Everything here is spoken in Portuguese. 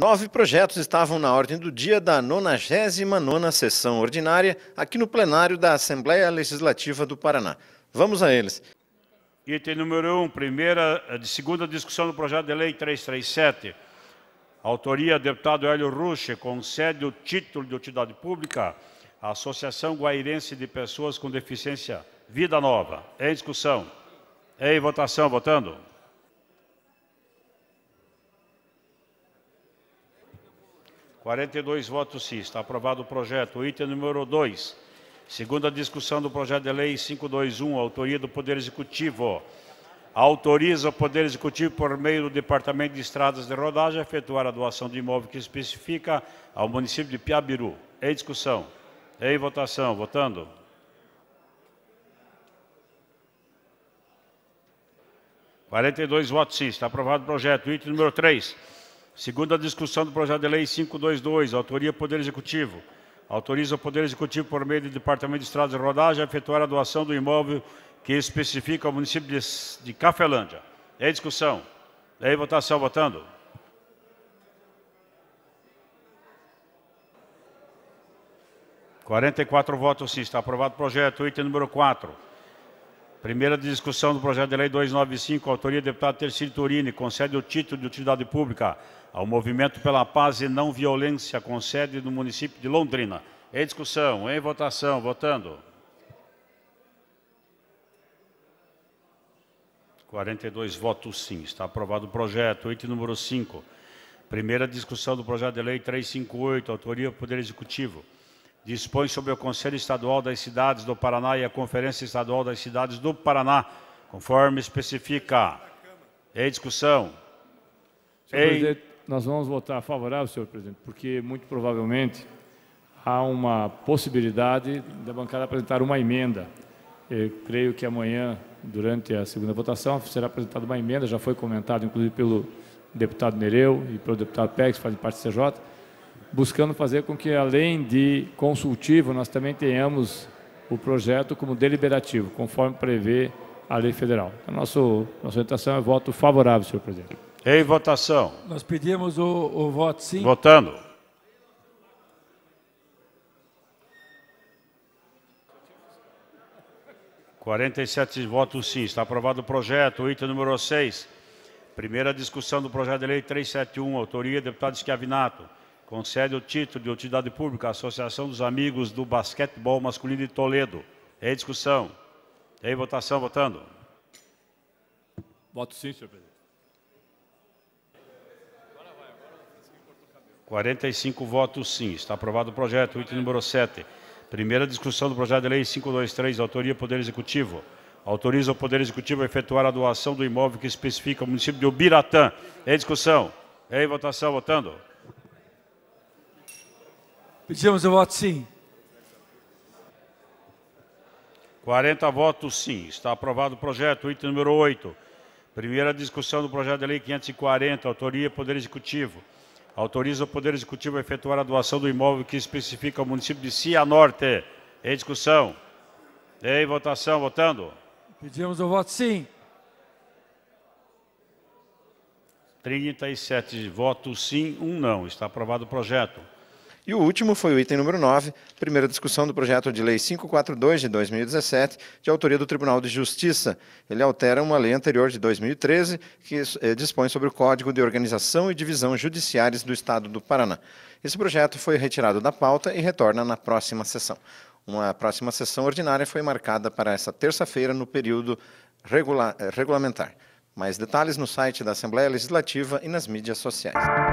Nove projetos estavam na ordem do dia da 99 sessão ordinária aqui no plenário da Assembleia Legislativa do Paraná. Vamos a eles. Item número 1, um, primeira, eh, segunda discussão do projeto de lei 337. Autoria, deputado Hélio Ruche, concede o título de utilidade pública à Associação Guairense de Pessoas com Deficiência Vida Nova. Em discussão. Em votação, votando. 42 votos sim. Está aprovado o projeto. Item número 2. Segunda discussão do projeto de lei 521, autoria do Poder Executivo. Autoriza o Poder Executivo, por meio do Departamento de Estradas de Rodagem, a efetuar a doação de imóvel que especifica ao município de Piabiru. Em discussão. Em votação. Votando. Quarenta e dois votos sim. Está aprovado o projeto. Item número 3 Segundo a discussão do projeto de lei 522, autoria Poder Executivo, autoriza o Poder Executivo, por meio do Departamento de Estradas e Rodagem, a efetuar a doação do imóvel que especifica o município de, Cafelândia. É discussão. É votação. Votando. Quarenta e quatro votos sim. Está aprovado o projeto. Item número 4. Primeira discussão do projeto de lei 295, autoria do deputado Tercílio Turini, concede o título de utilidade pública ao Movimento pela Paz e Não Violência, com sede no município de Londrina. Em discussão, em votação, votando. 42 votos sim. Está aprovado o projeto. Item número 5. Primeira discussão do projeto de lei 358, autoria do Poder Executivo dispõe sobre o Conselho Estadual das Cidades do Paraná e a Conferência Estadual das Cidades do Paraná, conforme especifica. Em discussão. Senhor em... nós vamos votar favorável, senhor presidente, porque muito provavelmente há uma possibilidade da bancada apresentar uma emenda. Eu creio que amanhã, durante a segunda votação, será apresentada uma emenda, já foi comentado, inclusive, pelo deputado Nereu e pelo deputado Pex, que fazem parte do CJ, buscando fazer com que, além de consultivo, nós também tenhamos o projeto como deliberativo, conforme prevê a lei federal. A então, nossa nossa orientação é voto favorável, senhor presidente. Em votação. Nós pedimos o, o voto sim. Votando. Quarenta votos sim. Está aprovado o projeto, item número 6. Primeira discussão do projeto de lei 371, autoria, deputado Schiavinato concede o título de utilidade pública à Associação dos Amigos do Basquetebol Masculino de Toledo. Em discussão. Em votação, votando. Voto sim, senhor presidente. 45 votos sim. Está aprovado o projeto. Item número 7. Primeira discussão do projeto de lei 523, autoria Poder Executivo. Autoriza o Poder Executivo a efetuar a doação do imóvel que especifica o município de Ubiratã. Em discussão. Em votação, votando. Pedimos o voto sim. 40 votos sim. Está aprovado o projeto. Item número 8. Primeira discussão do projeto de lei 540, autoria e Poder Executivo. Autoriza o Poder Executivo a efetuar a doação do imóvel que especifica o município de Cianorte. Em discussão. Em votação. Votando. Pedimos o voto sim. 37 votos sim, um não. Está aprovado o projeto. E o último foi o item número 9, primeira discussão do projeto de lei 542 de 2017, de autoria do Tribunal de Justiça. Ele altera uma lei anterior de 2013 que eh, dispõe sobre o Código de Organização e Divisão Judiciárias do Estado do Paraná. Esse projeto foi retirado da pauta e retorna na próxima sessão. Uma próxima sessão ordinária foi marcada para essa terça-feira no período regula eh, regulamentar. Mais detalhes no site da Assembleia Legislativa e nas mídias sociais.